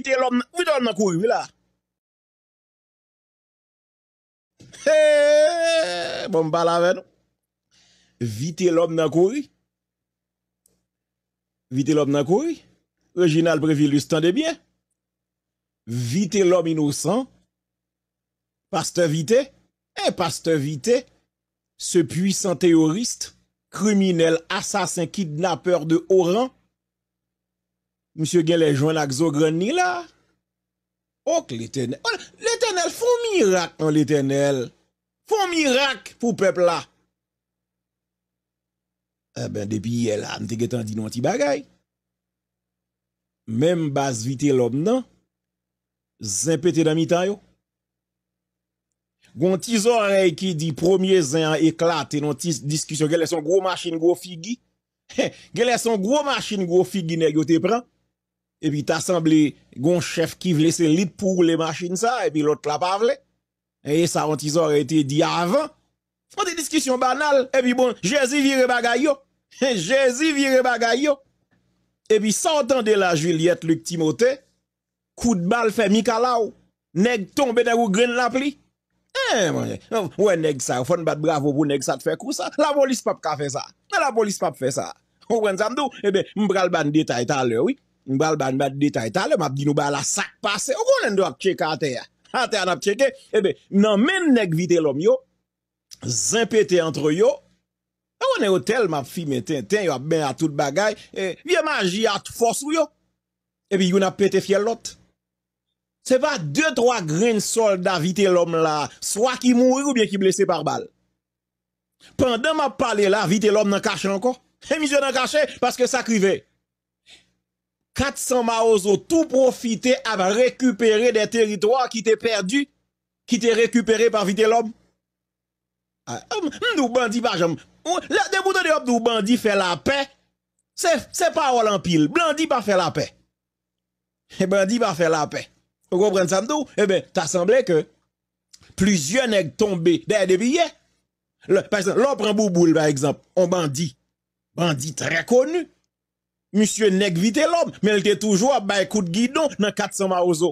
Bon, Vite l'om nan kouy, vila. Heee, bon bala ven. Vite l'om nan kouy. Vite l'om nan kouy. Reginald Brevilus, tan de byen. Vite l'om inousan. Pasteur Vite. Eh, Pasteur Vite. Se puissant teoriste, kruminel, asasin, kidnapeur de Oran. Msyo gen le jwen ak zogren ni la. Ok oh, l'Eternel. Oh, L'Eternel foun mirak an l'Eternel. Foun mirak pou pepla. E eh ben depi yel an te getan di nou an ti bagay. Mem bas vite l'om nan. Zinpe te dami tan yo. Gon ti zorey ki di promye zin an eklate nou ti diskusyon. Gele son gro machin, gro figi. Gele son gro machin, gro figi ne yo te pran. E pi ta sembli gon chef ki vlese lip pou ou le machin sa, e pi lot la pavle. E sa antizor ete di avan. Fonde diskisyon banal. E pi bon, jezi vire bagay yo. Jezi vire bagay yo. E pi sa otande la Juliette Luc Timote, kou d'bal fe Mikalau, neg ton beda ou Grenlap li. E eh, mwenye, wè neg sa, fonde bat bravo pou neg sa te fe kou sa. La bolis pap ka fe sa. La bolis pap fe sa. Mwenye, mwenye, mwenye, N bal ban bat detay tale, m ap di nou bal la sak pase, ou konen do ap cheke anter ya? Anter an ap cheke, ebe, nan men nek vite lom yo, zan pete antre yo, a e wane otel m ap fi meten ten, yo ap ben a tout bagay, e vye maji at fos wyo, ebi yon ap pete fiel lot. Se pa, dee troa gren sol da vite lom la, swa ki mouri ou bien ki blese par bal. Pendan m ap pale la, vite lom nan kache anko, e mi yo nan kache, paske sa krivey. Kat san ma ozo tou profite ava rekupere de teritwa ki te perdu, ki te rekupere pa vite l'om. A, ah, om, nou bandi pa jom, ou, la, de bouton de ob nou bandi fe la pe, se, se pa walan pil, blandi pa fe la pe. E eh, bandi pa fe la pe. Ou go pren san dou, e eh ben, ta sanble ke, pluzyon ek tombe de de biye. Le, pasan, lopran bouboul, ba ekzamp, on bandi, bandi tre konu, Monsie nek vite lom, men lte toujwa bay kout gidon nan katsan ma ouzo.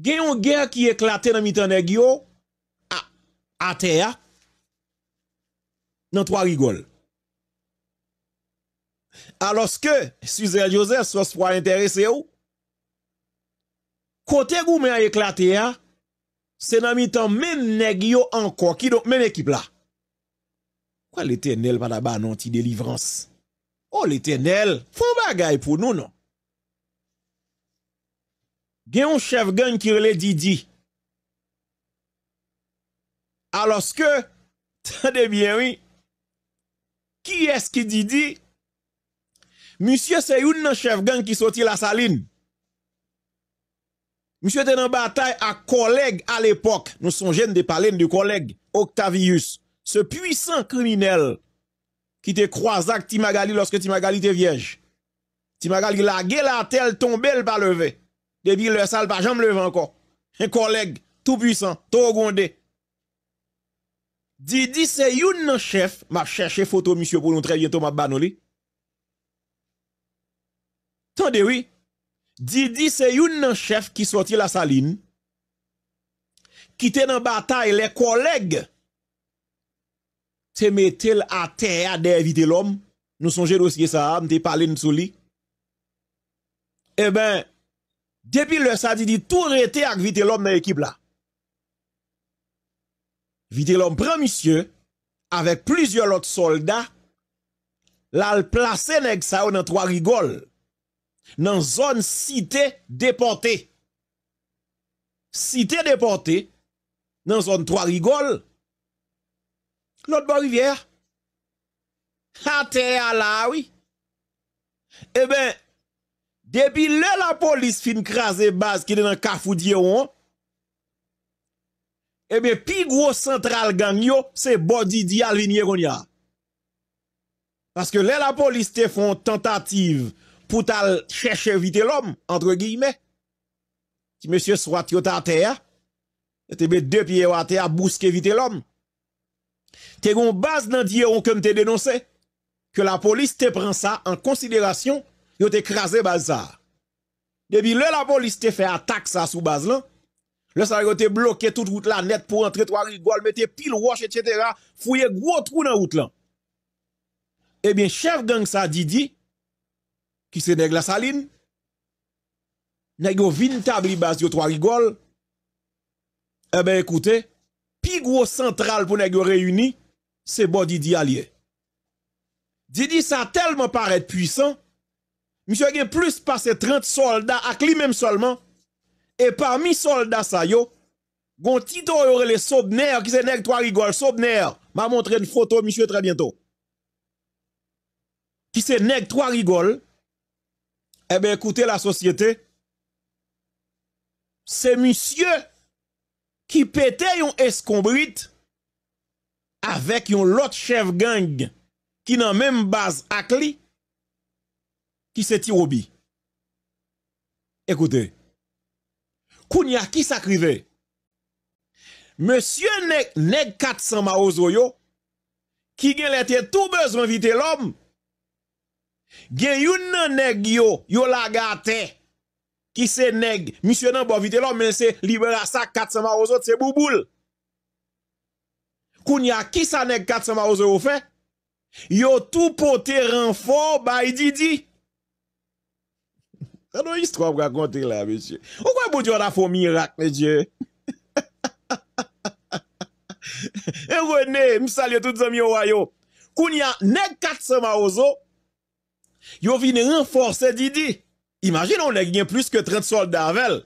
Gen yon gen ki eklate nan mitan nek yo, a, a te ya, nan twa rigol. Aloske, Suzer Joseph sos pwa enterese ou, kote gou men a eklate ya, se nan mitan men nek yo an kwa ki do men ekip la. Kwa le tenel pa daba nan ti delivrans? O oh, li tenel, foun bagay pou nou non. Gen yon chevgan ki rele Didi. Aloske, tade bienwi, ki eski Didi? Monsie se yon nan chevgan ki soti la salin. Monsie tenen batay a koleg al epok. Nou son jen de palen de koleg. Octavius, se puisan kriminel. Ki te kroazak Timagali loske Timagali te viej. Timagali la ge la tel tombe l pa leve. Debi l sal pa jam leve anko. En koleg, tou pwisan, tou gonde. Didi se youn nan chef, ma cheshe foto misyo pou nou trebyen tou ma banoli. Tandewi, Didi se youn nan chef ki soti la salin. Kite nan batay le koleg. te metel a ter adè vitè lòm, nou sonje dosye sa am, te pale nsou li, e ben, depi lò sa di di tou rete ak vitè lòm nan ekip la. Vitè lòm prèmissye, avèk plizye lòt solda, lal plase nèk sa ou nan 3 rigol, nan zon site depote. Site depote, site depote, nan zon 3 rigol, not ba rivyer, a te alawi, e ben, depi le la polis fin kras e baz ki den an kafou diye ou an, e eh ben pi gros sentral gang yo, se bodi di alviniye gonya. Paske le la polis te fon tentative pou tal chèche vite l'om, entre giyme, ki mèsyè swat yo ta te a, te eh be depi yo a te a bouske vite l'om. T'es une base dans comme que te dénoncé que la police te prend ça en considération, yo t'écrasé base ça. Depuis le la police te fait attaque ça sous base là. Le sa yo te bloqué toute route la net pour entrer trois rigoles, mettez pile roche etc. fouiller gros trou dans route là. Eh bien chef gang ça Didi qui se nèg la saline vous vin tabli base yo trois rigoles. Eh bien écoutez pi gros central pour réuni, c'est bon Didi Didi ça tellement paraît puissant, monsieur a plus passé 30 soldats à lui même seulement et parmi soldats ça yo, gon tito yo les Sobner qui c'est nek trois rigol Sobner, m'a montré une photo monsieur très bientôt. Qui c'est neg trois rigol Eh bien écoutez la société, c'est monsieur ki pete yon eskombrit avek yon lot chev gang ki nan menm baz akli ki se ti robi. Ekoute, kounya ki sakrive, monsye neg 400 ma ozo yo, ki gen lete tou bezon vite lom, gen yon nan neg yo, yo la gate, Ki se neg, misyo nan bovite, lò men se libera sa katsama ozo, se bouboul. Kounia, ki sa neg katsama ozo ou fe? Yo tou poter renfor bay didi. Ano yi stro ap kakonte la, misyo? Ou kwa yi boudyo anafo mirak, me dje? E wè ne, msal yo tout zem yo wayo. Kounia, neg katsama ozo, yo vine renfor se didi. Imagin nou neg nye plus ke 30 solde avèl.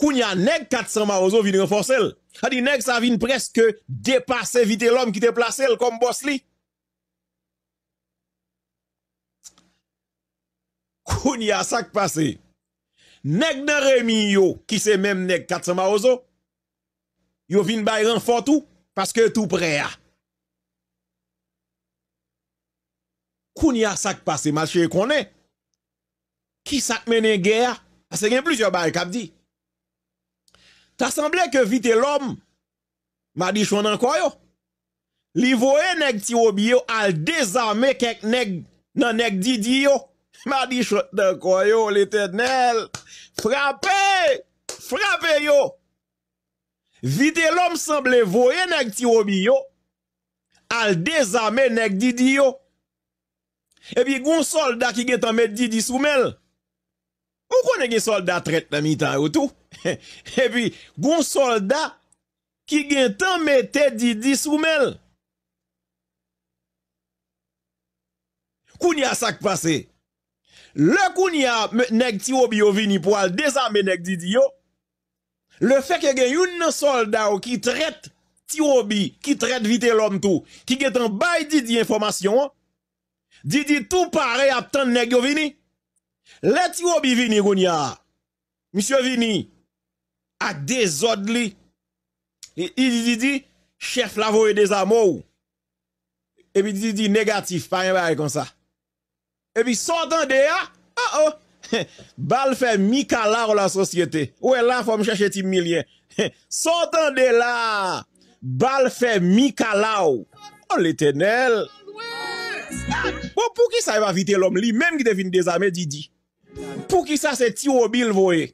Koun ya neg 400 ma ozo vin renforsel. Adi neg sa vin preske depase vite l'om ki te plase el kom bos li. Koun ya sak pase. Neg de remi yo ki se menm neg 400 ma ozo. Yo vin bay renfort ou? Paske tou pre a. Koun ya sak pase. Malche e konen. Ki sak menen gè ya? A se gen plus yo bay kap di. Ta semblè ke vite l'om ma di chon nan kwayo. Li voè neg ti obi yo al dezame kek neg nan neg didi yo. Ma di chon nan kwayo, l'eternel. Frape! Frape yo! Vite l'om semblè voè neg ti obi yo al dezame neg didi yo. E pi goun sol da ki gen tanme didi soumel. Goun kon e gen soldat tret nan mi tan ou tou. E pi, goun soldat ki gen tan metè di disoumel. Koun ya sak pase. Le koun ya nek ti obi yo vini pou al deza menek di di yo. Le fek e gen yon nan soldat ou ki tret ti obi, ki tret vite lon tou. Ki gen tan bay di di informasyon. Di di tou pare ap tan nek yo vini. Leti ou bi vini goun ya Misyon vini A dezod li I di di di Chef lavo e dezamou E bi di di negatif E bi sotan de ya Bal fe mikalaw la sosyete Ou e la fom chache ti milyen Sotan de la Bal fe mikalaw Ol oh, etenel Ou e la Ou bon, pou ki sa eva vite lom li menm ki te vin de zame didi? Pou ki sa se ti obil voye?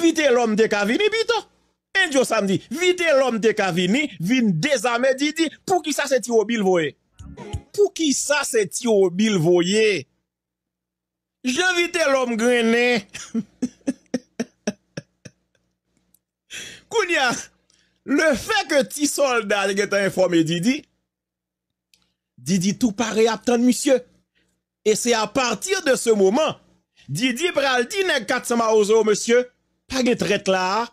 Vite lom de kavini bito? En diyo samdi, vite lom de kavini, vin de zame didi, pou ki sa se ti obil voye? Pou ki sa se ti obil voye? Je vite lom grenen! Kounia, le fe ke ti soldade geta informe didi, Didi tou pare ap tan monsye. E se a partir de se mouman, Didi pral di ne kat sa ma ouzo monsye, pa ge trek la,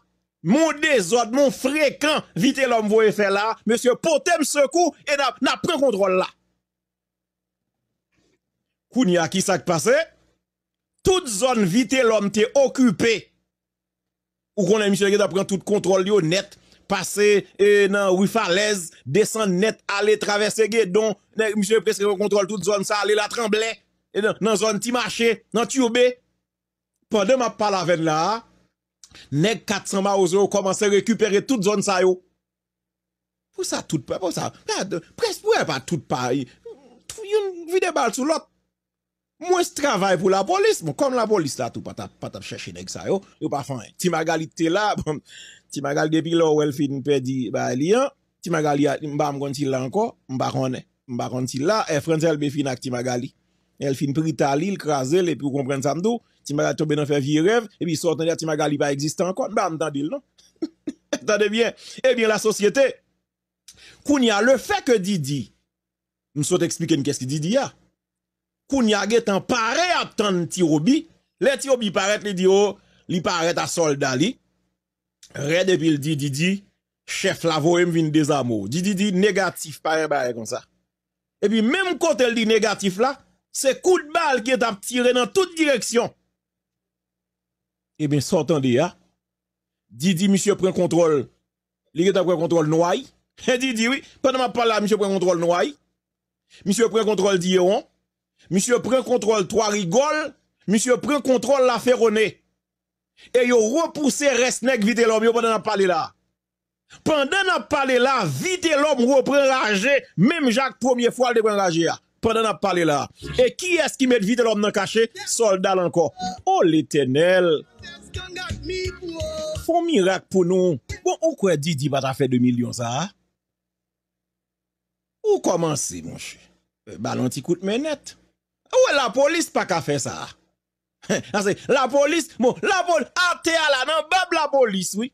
moun de zon moun frekant, vite lom vou e fe la, monsye potem se kou, e na pren kontrol la. Kou ni a ki sak pase, tout zon vite lom te okupe, ou konen monsye ge da pren tout kontrol yo net, ou konen monsye ge da pren tout kontrol yo net, Pase e nan wifa lez, desan net ale travese ge don. Nèk, msye presre kontrol tout zon sa, ale la tremble. E nan zon ti mache, nan ti obè. Pande ma pala ven la, nèk 400 ma ouzo, komanse rekupere tout zon sa yo. Pou sa tout pa, pou sa. Presre pou e pa tout pa, yon vide bal sou lot. moins travail pour la police. Bon, comme la police là, tout pas pas chercher nèg ça yo, yo pas fin. Hein. Ti Magali là, bon, Ti Magali depuis là où elle fin perdi ba lien, Ti Magali m'ba m'kon là encore, m'ba connaît. M'ba kon là, et Franz elle fin Ti Magali. Elle fin pris il crasé et pour comprendre ça m'dou, Ti Magali tombe dans faire vie rêve et puis sortant Ti Magali pas existant encore. M'ba m'tendil non. Attendez bien. Eh bien la société a le fait que Didi, nous expliquer qu'est-ce Didi a. koun ya get an pare atan ti obi, le ti obi paret li di yo, oh, li paret a solda li, re depil di, di, di, chef la voem vin de zamo, di, di, di, negatif pare pare kon sa, e pi menm kont el di negatif la, se kout bal get ap tire nan tout direksyon, e ben sotan di ya, di, di, misye pren kontrol, li get ap pren kontrol nouay, e di, di, di, pe nan ma pala misye pren kontrol nouay, misye pren kontrol di yo an, Misyè pren kontrol 3 rigol, misyè pren kontrol la ferone, e yo repouse resnek vide l'om yo pandan ap pale la. Pandan ap pale la, vide l'om yo pren raje, mem jak promye fwal de pren raje ya. Pandan ap pale la. E ki eski met vide l'om nan kache? Soldal anko. O oh, l'Etenel. Fon mirak pou nou. Bon, ou kwe didi ba ta fe 2 milyon sa? Ou koman si monshi? E euh, balon ti koute menet. Ouwe, la polis pa ka fe sa. La polis, mo, bon, la polis, a te ala nan, bab la polis, oui.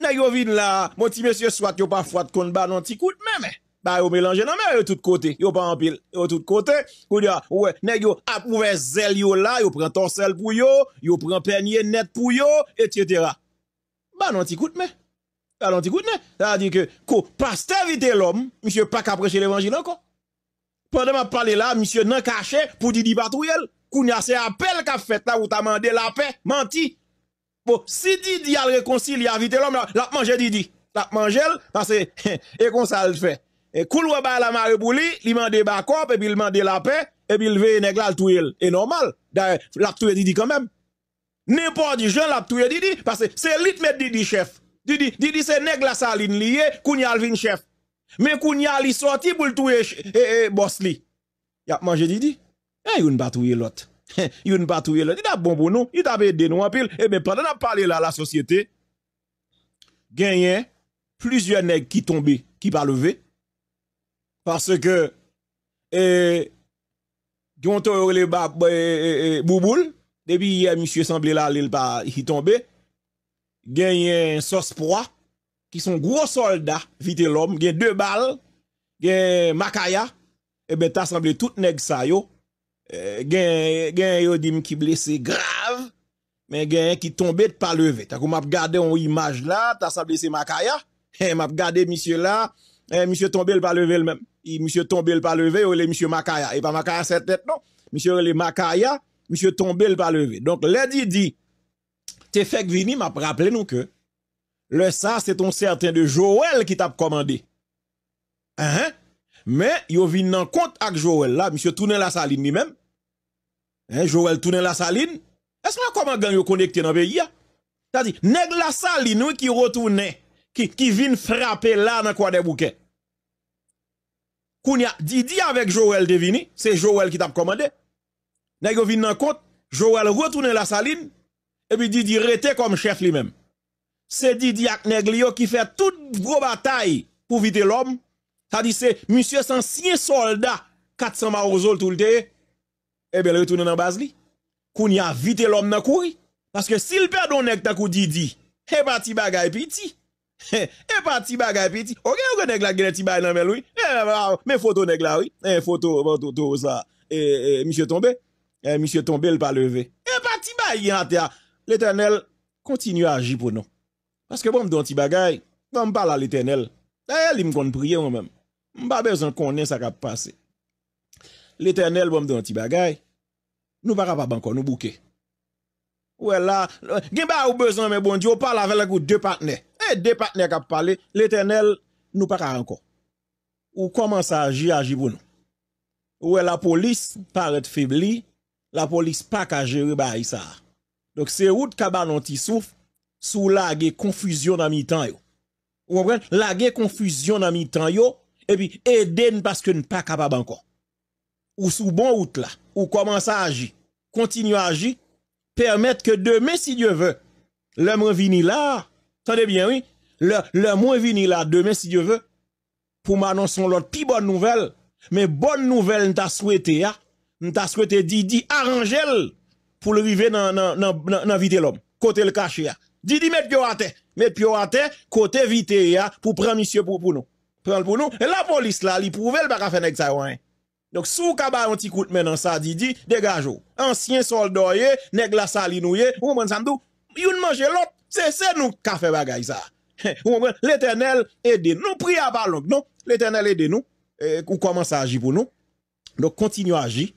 Ne yo vin la, mo bon, ti mesye swat yo pa fwad kon ba nan ti kout me, me. Ba yo melanje nan, me, yo tout kote, yo pa anpil, yo tout kote. Ouwe, ne yo ap mouve zel yo la, yo pren torsel pou yo, yo pren penye net pou yo, et cetera. Ba nan ti kout me, ba nan ti kout ne. Sa di ke, ko, pas te evite lom, mi se pa ka preche l'evangile anko. Pwede m ap pale la, misyon nan kache pou Didi batou yel. Koun ya se apel kap fet la ou ta mande la pe, manti. Bo, si Didi al rekonsili avite lom, la ap manje Didi. La ap manjel, pase, e kon sa al fe. Koul wabay la mare boulie, li mande bakop, e bil mande la pe, e bil veye negla al tou yel. E normal, la ap tou yel Didi kanmem. Ne pwa di jen la ap tou yel Didi, pase, se lit met Didi chef. Didi se negla sa lin liye, koun ya al vin chef. Mais quand il sorti pour le touyer eh, eh, eh, boss Il a mangé Didi. Eh, il pas l'autre. Il pas l'autre. Il a bon pour nous. Il a aidé nous en pile. Eh bien, pendant qu'on parlé là, la société, a plusieurs nègres qui tombent qui pas levé. Parce que, eh, ont le bab, eh, bouboule. Depuis hier, monsieur semblait là, il est tombé. sauce proie qui sont gros soldats, vite l'homme, il deux balles, il y Makaya, et eh bien, t'as semblé tout nèg ça, yo. Gen, eh, gen yo dim qui blessé grave, mais gen qui tombé de pas lever T'as comme m'a regardé en image là, t'as semblé c'est Makaya, et eh, m'a regardé monsieur là, monsieur tombé le pas lever le même. monsieur tombé le pas lever ou le monsieur Makaya. Et pas Makaya cette tête, non. Monsieur le Makaya, monsieur tombé le pas lever Donc, l'a dit dit, t'es fait que vini m'a rappelé nous que, le ça, c'est un certain de Joël qui t'a commandé. Hein? hein? Mais, yo vin en compte avec Joël là, monsieur tourne la saline lui-même. Hein, Joël tourne la saline. Est-ce que comment gang yo connecté dans le pays? C'est-à-dire, nèg la saline qui retourne, qui, qui vient frapper là dans quoi des bouquets. Kounia, Didi avec Joël Devini, c'est Joël qui t'a commandé. Nèg yo vin en compte, Joël retourne la saline, et puis Didi rete comme chef lui-même. Se Didi ak neg li yo ki fe tout gro batay pou vite l'om. Sa di se, monsie san siye solda, 400 ma ouzo l'tou l'teye. Ebele, yo toune eh nan baz li. Koun ya vite l'om nan koui. Paske si l'perdou neg ta kou Didi, eba eh ti bagay piti. Eba ti bagay piti. Ok, yo gen neg la genne ti bagay nan men l'ouy. Men foto neg la ouy. E foto, monsie tombe. E monsie tombe l'pa leve. Eba ti bagay yi ate a. L'Eternel kontinu aji pou nou. Paske bon m don ti bagay, bon m pala l'Eternel. Daye li m kon priye mwen men. M ba bezon konen sa kap pase. L'Eternel bon m don ti bagay, nou para pa banko nou bouke. Ou e la, gen ba ou bezon men bon di, ou pala vele gout de patne. E de patne kap pale, l'Eternel nou para anko. Ou koman sa aji aji bon nou. Ou e la polis paret febli, la polis pa ka jere ba a isa. Dok se wout kaban nonti souf, sous la confusion dans mi-temps yo. Vous comprenez? Laguer confusion dans mi-temps yo et puis aider parce que ne pas capable encore. Ou sous bon route là, ou commence à agir, continue à agir, permettre que demain si Dieu veut, l'homme revient là. Attendez bien oui, l'homme vini là demain si Dieu veut pour m'annoncer l'autre plus bonne nouvelle. Mais bonne nouvelle, souhaite, souhaité, hein. nous t'as souhaité dit arranger pour le vivre dans, dans, dans, dans, l'homme, côté le caché. Hein. Didi met kyo ate, met kyo ate, kote vite ya, pou pren misye pou pou nou. Pren pou nou, e la polis la, li pouvel baka fe neg sa yon. Donk sou kaba yon ti koute menan sa Didi, degaj ou. Ansyen soldo ye, neg la sali nou ye, ou mwen sandou, yon manje lot, se se nou ka fe bagay sa. Ou mwen, l'Eternel ede nou, pria balonk nou, non? l'Eternel ede nou, e, ou koman sa aji pou nou. Donk kontinu aji,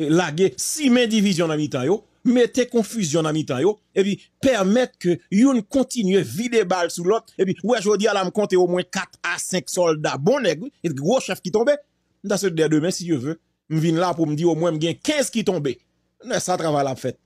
e, lage si men divizyon nan mi tan yo. Mwen te konfuzyon nan mi tan yo. E bi, permèt ke yon kontinye vide bal sou lot. E bi, wè jodi ala m kontè o mwen 4 a 5 soldat bonè. E bi, wò chef ki tombe. Dan se de demè si yo vè, mwen vin la pou mwen di o mwen mwen gen 15 ki tombe. Nè, sa travè ala m fèt.